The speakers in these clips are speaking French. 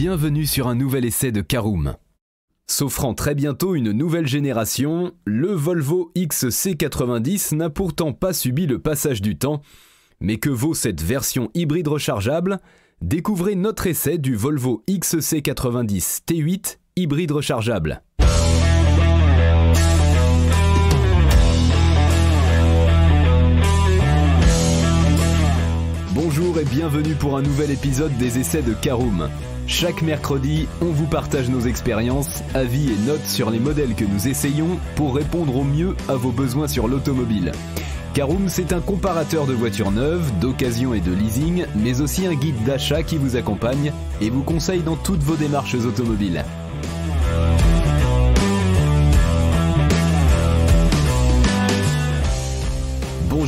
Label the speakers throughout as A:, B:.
A: Bienvenue sur un nouvel essai de Caroom. S'offrant très bientôt une nouvelle génération, le Volvo XC90 n'a pourtant pas subi le passage du temps. Mais que vaut cette version hybride rechargeable Découvrez notre essai du Volvo XC90 T8 hybride rechargeable. Bonjour et bienvenue pour un nouvel épisode des essais de Caroom. Chaque mercredi, on vous partage nos expériences, avis et notes sur les modèles que nous essayons pour répondre au mieux à vos besoins sur l'automobile. Caroom, c'est un comparateur de voitures neuves, d'occasion et de leasing, mais aussi un guide d'achat qui vous accompagne et vous conseille dans toutes vos démarches automobiles.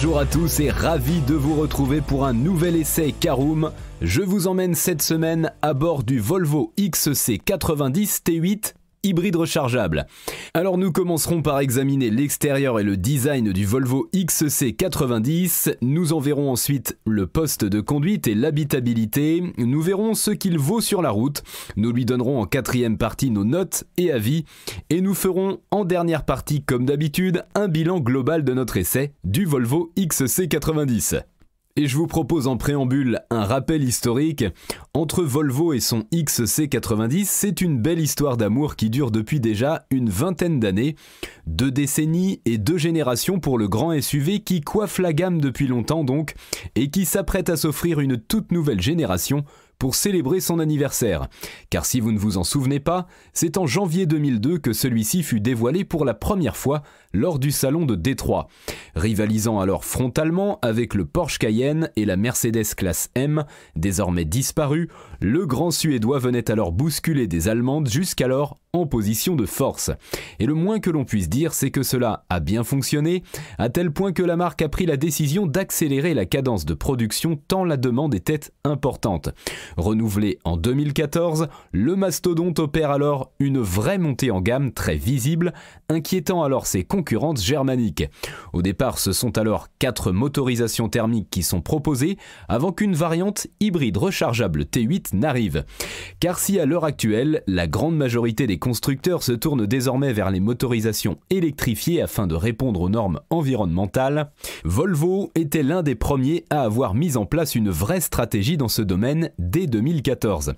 A: Bonjour à tous et ravi de vous retrouver pour un nouvel essai Caroom. Je vous emmène cette semaine à bord du Volvo XC90 T8 hybride rechargeable. Alors nous commencerons par examiner l'extérieur et le design du Volvo XC90, nous en verrons ensuite le poste de conduite et l'habitabilité, nous verrons ce qu'il vaut sur la route, nous lui donnerons en quatrième partie nos notes et avis, et nous ferons en dernière partie comme d'habitude un bilan global de notre essai du Volvo XC90. Et je vous propose en préambule un rappel historique. Entre Volvo et son XC90, c'est une belle histoire d'amour qui dure depuis déjà une vingtaine d'années. Deux décennies et deux générations pour le grand SUV qui coiffe la gamme depuis longtemps donc, et qui s'apprête à s'offrir une toute nouvelle génération pour célébrer son anniversaire. Car si vous ne vous en souvenez pas, c'est en janvier 2002 que celui-ci fut dévoilé pour la première fois lors du salon de Détroit, rivalisant alors frontalement avec le Porsche Cayenne et la Mercedes classe M, désormais disparue, le grand suédois venait alors bousculer des Allemandes jusqu'alors en position de force. Et le moins que l'on puisse dire, c'est que cela a bien fonctionné, à tel point que la marque a pris la décision d'accélérer la cadence de production tant la demande était importante. Renouvelé en 2014, le mastodonte opère alors une vraie montée en gamme très visible, inquiétant alors ses concurrentes germaniques. Au départ, ce sont alors quatre motorisations thermiques qui sont proposées, avant qu'une variante hybride rechargeable T8 n'arrive. Car si à l'heure actuelle, la grande majorité des constructeurs se tournent désormais vers les motorisations électrifiées afin de répondre aux normes environnementales, Volvo était l'un des premiers à avoir mis en place une vraie stratégie dans ce domaine dès 2014.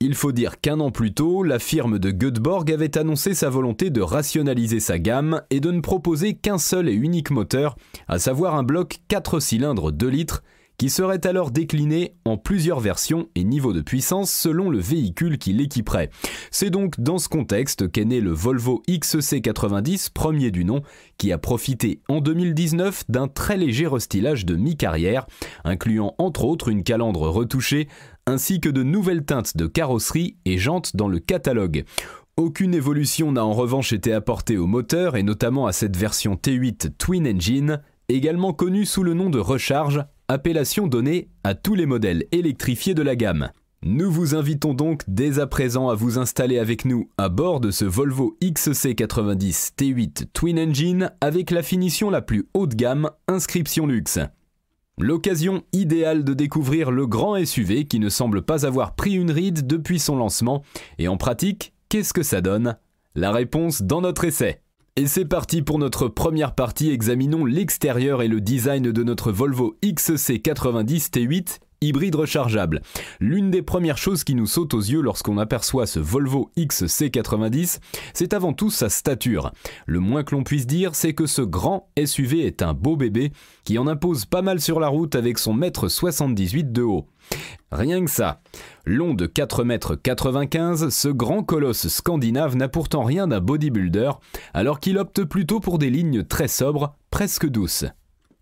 A: Il faut dire qu'un an plus tôt, la firme de Göteborg avait annoncé sa volonté de rationaliser sa gamme et de ne proposer qu'un seul et unique moteur, à savoir un bloc 4 cylindres 2 litres qui serait alors décliné en plusieurs versions et niveaux de puissance selon le véhicule qui l'équiperait. C'est donc dans ce contexte qu'est né le Volvo XC90, premier du nom, qui a profité en 2019 d'un très léger restylage de mi-carrière, incluant entre autres une calandre retouchée, ainsi que de nouvelles teintes de carrosserie et jantes dans le catalogue. Aucune évolution n'a en revanche été apportée au moteur et notamment à cette version T8 Twin Engine, également connue sous le nom de recharge appellation donnée à tous les modèles électrifiés de la gamme. Nous vous invitons donc dès à présent à vous installer avec nous à bord de ce Volvo XC90 T8 Twin Engine avec la finition la plus haut de gamme, inscription luxe. L'occasion idéale de découvrir le grand SUV qui ne semble pas avoir pris une ride depuis son lancement et en pratique, qu'est-ce que ça donne La réponse dans notre essai. Et c'est parti pour notre première partie, examinons l'extérieur et le design de notre Volvo XC90 T8 hybride rechargeable. L'une des premières choses qui nous saute aux yeux lorsqu'on aperçoit ce Volvo XC90, c'est avant tout sa stature. Le moins que l'on puisse dire, c'est que ce grand SUV est un beau bébé qui en impose pas mal sur la route avec son mètre 78 de haut. Rien que ça. Long de 4,95 m, ce grand colosse scandinave n'a pourtant rien d'un bodybuilder, alors qu'il opte plutôt pour des lignes très sobres, presque douces.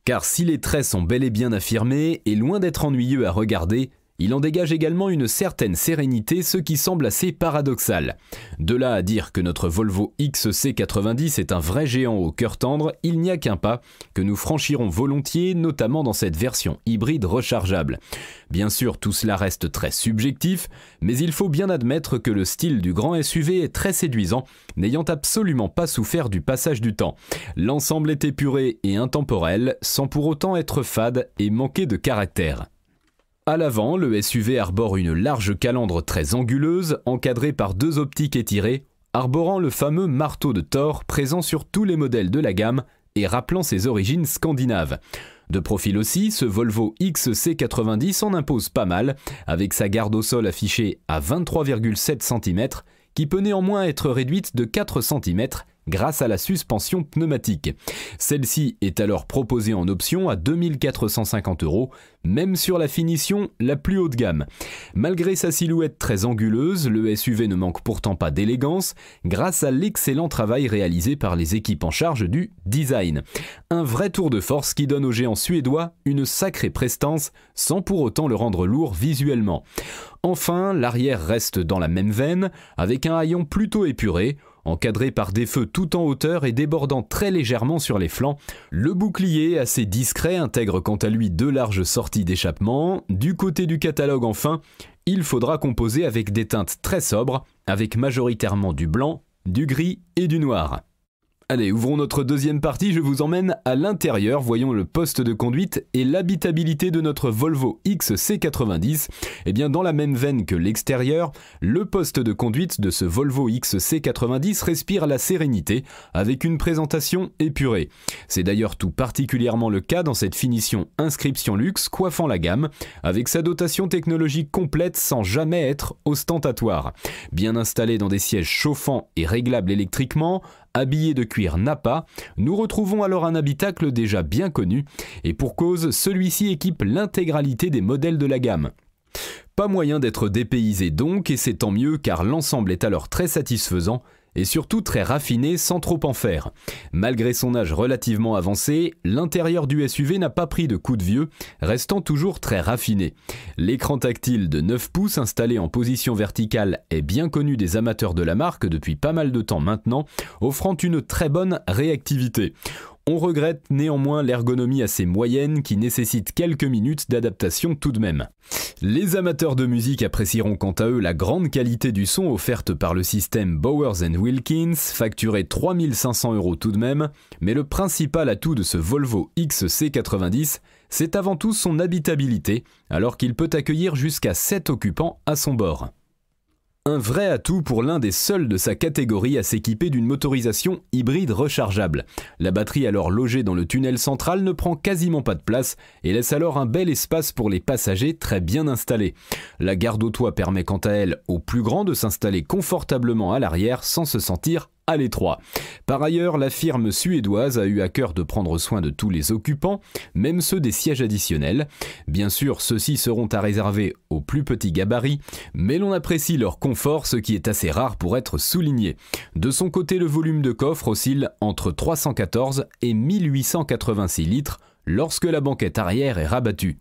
A: Car si les traits sont bel et bien affirmés et loin d'être ennuyeux à regarder, il en dégage également une certaine sérénité, ce qui semble assez paradoxal. De là à dire que notre Volvo XC90 est un vrai géant au cœur tendre, il n'y a qu'un pas que nous franchirons volontiers, notamment dans cette version hybride rechargeable. Bien sûr, tout cela reste très subjectif, mais il faut bien admettre que le style du grand SUV est très séduisant, n'ayant absolument pas souffert du passage du temps. L'ensemble est épuré et intemporel, sans pour autant être fade et manquer de caractère. À l'avant, le SUV arbore une large calandre très anguleuse, encadrée par deux optiques étirées, arborant le fameux marteau de Thor présent sur tous les modèles de la gamme et rappelant ses origines scandinaves. De profil aussi, ce Volvo XC90 en impose pas mal, avec sa garde au sol affichée à 23,7 cm, qui peut néanmoins être réduite de 4 cm grâce à la suspension pneumatique. Celle-ci est alors proposée en option à 2450 euros, même sur la finition la plus haut de gamme. Malgré sa silhouette très anguleuse, le SUV ne manque pourtant pas d'élégance grâce à l'excellent travail réalisé par les équipes en charge du design. Un vrai tour de force qui donne au géant suédois une sacrée prestance sans pour autant le rendre lourd visuellement. Enfin, l'arrière reste dans la même veine avec un haillon plutôt épuré Encadré par des feux tout en hauteur et débordant très légèrement sur les flancs, le bouclier, assez discret, intègre quant à lui deux larges sorties d'échappement. Du côté du catalogue enfin, il faudra composer avec des teintes très sobres, avec majoritairement du blanc, du gris et du noir. Allez, ouvrons notre deuxième partie, je vous emmène à l'intérieur, voyons le poste de conduite et l'habitabilité de notre Volvo XC90. Et eh bien dans la même veine que l'extérieur, le poste de conduite de ce Volvo XC90 respire la sérénité avec une présentation épurée. C'est d'ailleurs tout particulièrement le cas dans cette finition inscription luxe coiffant la gamme, avec sa dotation technologique complète sans jamais être ostentatoire. Bien installé dans des sièges chauffants et réglables électriquement, habillé de cuir Napa, nous retrouvons alors un habitacle déjà bien connu, et pour cause, celui-ci équipe l'intégralité des modèles de la gamme. Pas moyen d'être dépaysé donc, et c'est tant mieux car l'ensemble est alors très satisfaisant, et surtout très raffiné sans trop en faire. Malgré son âge relativement avancé, l'intérieur du SUV n'a pas pris de coup de vieux, restant toujours très raffiné. L'écran tactile de 9 pouces installé en position verticale est bien connu des amateurs de la marque depuis pas mal de temps maintenant, offrant une très bonne réactivité. On regrette néanmoins l'ergonomie assez moyenne qui nécessite quelques minutes d'adaptation tout de même. Les amateurs de musique apprécieront quant à eux la grande qualité du son offerte par le système Bowers Wilkins, facturé 3500 euros tout de même, mais le principal atout de ce Volvo XC90, c'est avant tout son habitabilité, alors qu'il peut accueillir jusqu'à 7 occupants à son bord. Un vrai atout pour l'un des seuls de sa catégorie à s'équiper d'une motorisation hybride rechargeable. La batterie alors logée dans le tunnel central ne prend quasiment pas de place et laisse alors un bel espace pour les passagers très bien installés. La garde au toit permet quant à elle au plus grand de s'installer confortablement à l'arrière sans se sentir à l'étroit. Par ailleurs, la firme suédoise a eu à cœur de prendre soin de tous les occupants, même ceux des sièges additionnels. Bien sûr, ceux-ci seront à réserver aux plus petits gabarits, mais l'on apprécie leur confort, ce qui est assez rare pour être souligné. De son côté, le volume de coffre oscille entre 314 et 1886 litres lorsque la banquette arrière est rabattue.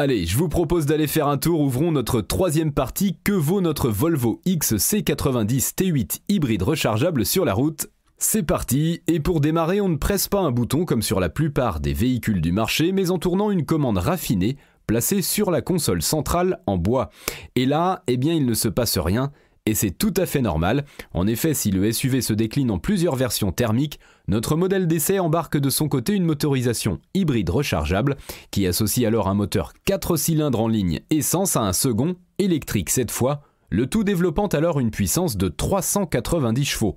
A: Allez, je vous propose d'aller faire un tour, ouvrons notre troisième partie, que vaut notre Volvo XC90 T8 hybride rechargeable sur la route c'est parti, et pour démarrer on ne presse pas un bouton comme sur la plupart des véhicules du marché, mais en tournant une commande raffinée placée sur la console centrale en bois. Et là, eh bien il ne se passe rien, et c'est tout à fait normal, en effet si le SUV se décline en plusieurs versions thermiques, notre modèle d'essai embarque de son côté une motorisation hybride rechargeable qui associe alors un moteur 4 cylindres en ligne essence à un second, électrique cette fois, le tout développant alors une puissance de 390 chevaux.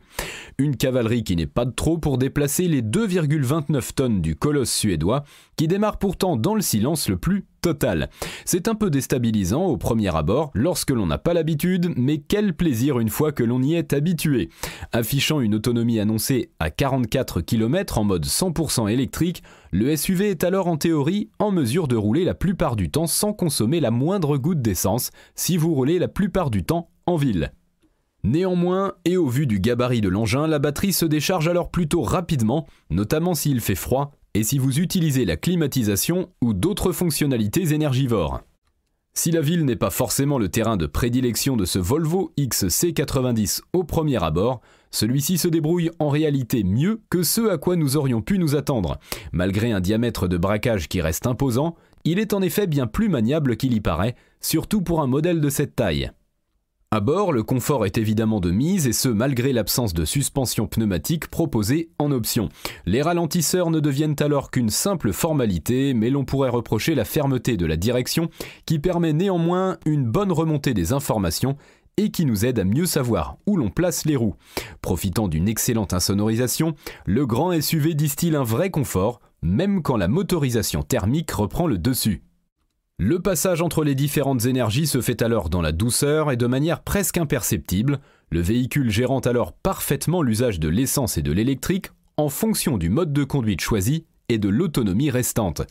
A: Une cavalerie qui n'est pas de trop pour déplacer les 2,29 tonnes du colosse suédois, qui démarre pourtant dans le silence le plus Total. C'est un peu déstabilisant au premier abord lorsque l'on n'a pas l'habitude, mais quel plaisir une fois que l'on y est habitué. Affichant une autonomie annoncée à 44 km en mode 100% électrique, le SUV est alors en théorie en mesure de rouler la plupart du temps sans consommer la moindre goutte d'essence si vous roulez la plupart du temps en ville. Néanmoins, et au vu du gabarit de l'engin, la batterie se décharge alors plutôt rapidement, notamment s'il fait froid et si vous utilisez la climatisation ou d'autres fonctionnalités énergivores. Si la ville n'est pas forcément le terrain de prédilection de ce Volvo XC90 au premier abord, celui-ci se débrouille en réalité mieux que ce à quoi nous aurions pu nous attendre. Malgré un diamètre de braquage qui reste imposant, il est en effet bien plus maniable qu'il y paraît, surtout pour un modèle de cette taille. À bord, le confort est évidemment de mise et ce malgré l'absence de suspension pneumatique proposée en option. Les ralentisseurs ne deviennent alors qu'une simple formalité, mais l'on pourrait reprocher la fermeté de la direction qui permet néanmoins une bonne remontée des informations et qui nous aide à mieux savoir où l'on place les roues. Profitant d'une excellente insonorisation, le grand SUV distille un vrai confort, même quand la motorisation thermique reprend le dessus. Le passage entre les différentes énergies se fait alors dans la douceur et de manière presque imperceptible, le véhicule gérant alors parfaitement l'usage de l'essence et de l'électrique en fonction du mode de conduite choisi et de l'autonomie restante.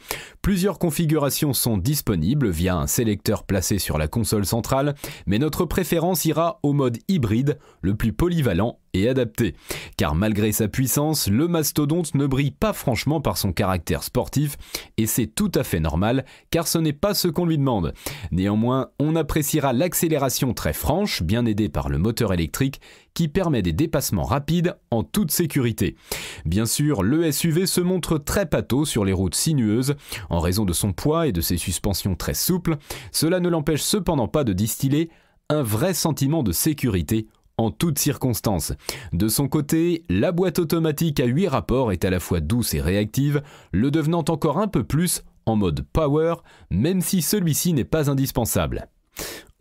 A: Plusieurs configurations sont disponibles via un sélecteur placé sur la console centrale, mais notre préférence ira au mode hybride, le plus polyvalent et adapté. Car malgré sa puissance, le mastodonte ne brille pas franchement par son caractère sportif, et c'est tout à fait normal, car ce n'est pas ce qu'on lui demande. Néanmoins, on appréciera l'accélération très franche, bien aidée par le moteur électrique, qui permet des dépassements rapides en toute sécurité. Bien sûr, le SUV se montre très pâteau sur les routes sinueuses, en raison de son poids et de ses suspensions très souples, cela ne l'empêche cependant pas de distiller un vrai sentiment de sécurité en toutes circonstances. De son côté, la boîte automatique à 8 rapports est à la fois douce et réactive, le devenant encore un peu plus en mode power, même si celui-ci n'est pas indispensable.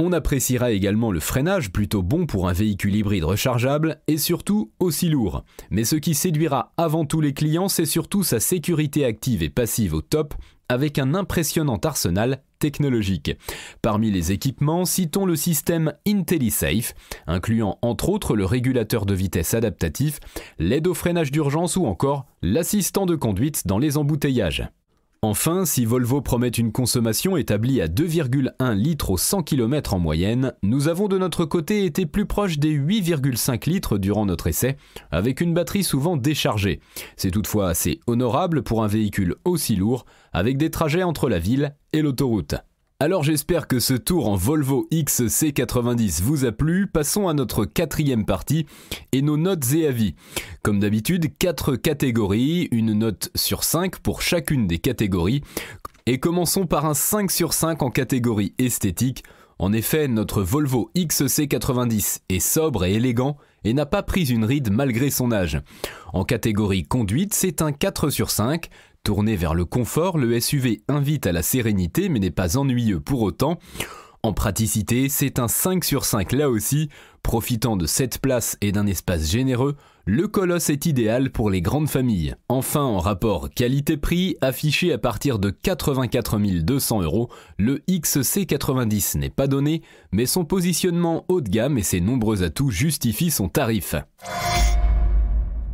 A: On appréciera également le freinage plutôt bon pour un véhicule hybride rechargeable et surtout aussi lourd. Mais ce qui séduira avant tout les clients, c'est surtout sa sécurité active et passive au top avec un impressionnant arsenal technologique. Parmi les équipements, citons le système IntelliSafe, incluant entre autres le régulateur de vitesse adaptatif, l'aide au freinage d'urgence ou encore l'assistant de conduite dans les embouteillages. Enfin, si Volvo promet une consommation établie à 2,1 litres au 100 km en moyenne, nous avons de notre côté été plus proche des 8,5 litres durant notre essai, avec une batterie souvent déchargée. C'est toutefois assez honorable pour un véhicule aussi lourd, avec des trajets entre la ville et l'autoroute. Alors j'espère que ce tour en Volvo XC90 vous a plu, passons à notre quatrième partie et nos notes et avis. Comme d'habitude, quatre catégories, une note sur 5 pour chacune des catégories, et commençons par un 5 sur 5 en catégorie esthétique. En effet, notre Volvo XC90 est sobre et élégant et n'a pas pris une ride malgré son âge. En catégorie conduite, c'est un 4 sur 5 Tourné vers le confort, le SUV invite à la sérénité mais n'est pas ennuyeux pour autant. En praticité, c'est un 5 sur 5 là aussi. Profitant de cette place et d'un espace généreux, le Colosse est idéal pour les grandes familles. Enfin, en rapport qualité-prix, affiché à partir de 84 200 euros, le XC90 n'est pas donné, mais son positionnement haut de gamme et ses nombreux atouts justifient son tarif.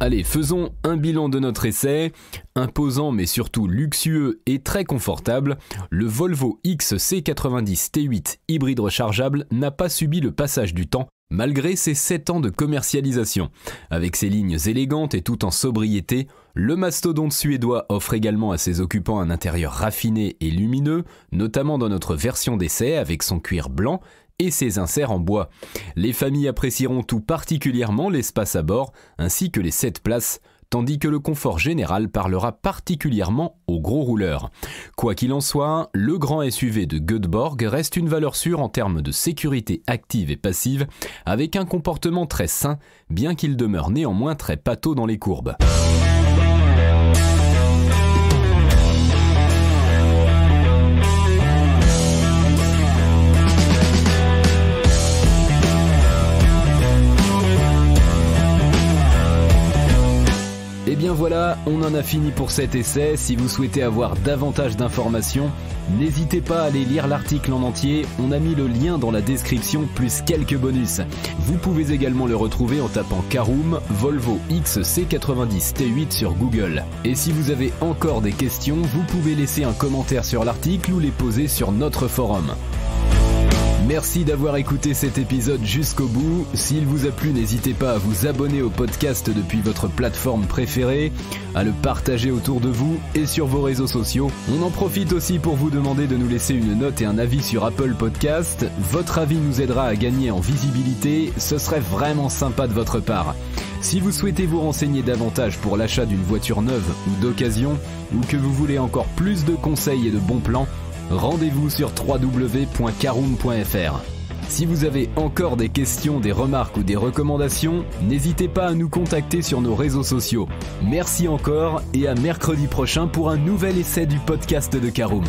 A: Allez, faisons un bilan de notre essai. Imposant mais surtout luxueux et très confortable, le Volvo XC90 T8 hybride rechargeable n'a pas subi le passage du temps malgré ses 7 ans de commercialisation. Avec ses lignes élégantes et tout en sobriété, le mastodonte suédois offre également à ses occupants un intérieur raffiné et lumineux, notamment dans notre version d'essai avec son cuir blanc et ses inserts en bois. Les familles apprécieront tout particulièrement l'espace à bord ainsi que les 7 places tandis que le confort général parlera particulièrement aux gros rouleurs. Quoi qu'il en soit, le grand SUV de Göteborg reste une valeur sûre en termes de sécurité active et passive, avec un comportement très sain, bien qu'il demeure néanmoins très pâteau dans les courbes. Et eh bien voilà, on en a fini pour cet essai. Si vous souhaitez avoir davantage d'informations, n'hésitez pas à aller lire l'article en entier. On a mis le lien dans la description plus quelques bonus. Vous pouvez également le retrouver en tapant Caroom Volvo XC90 T8 sur Google. Et si vous avez encore des questions, vous pouvez laisser un commentaire sur l'article ou les poser sur notre forum. Merci d'avoir écouté cet épisode jusqu'au bout. S'il vous a plu, n'hésitez pas à vous abonner au podcast depuis votre plateforme préférée, à le partager autour de vous et sur vos réseaux sociaux. On en profite aussi pour vous demander de nous laisser une note et un avis sur Apple Podcast. Votre avis nous aidera à gagner en visibilité. Ce serait vraiment sympa de votre part. Si vous souhaitez vous renseigner davantage pour l'achat d'une voiture neuve ou d'occasion, ou que vous voulez encore plus de conseils et de bons plans, rendez-vous sur www.caroom.fr. Si vous avez encore des questions, des remarques ou des recommandations, n'hésitez pas à nous contacter sur nos réseaux sociaux. Merci encore et à mercredi prochain pour un nouvel essai du podcast de Caroom.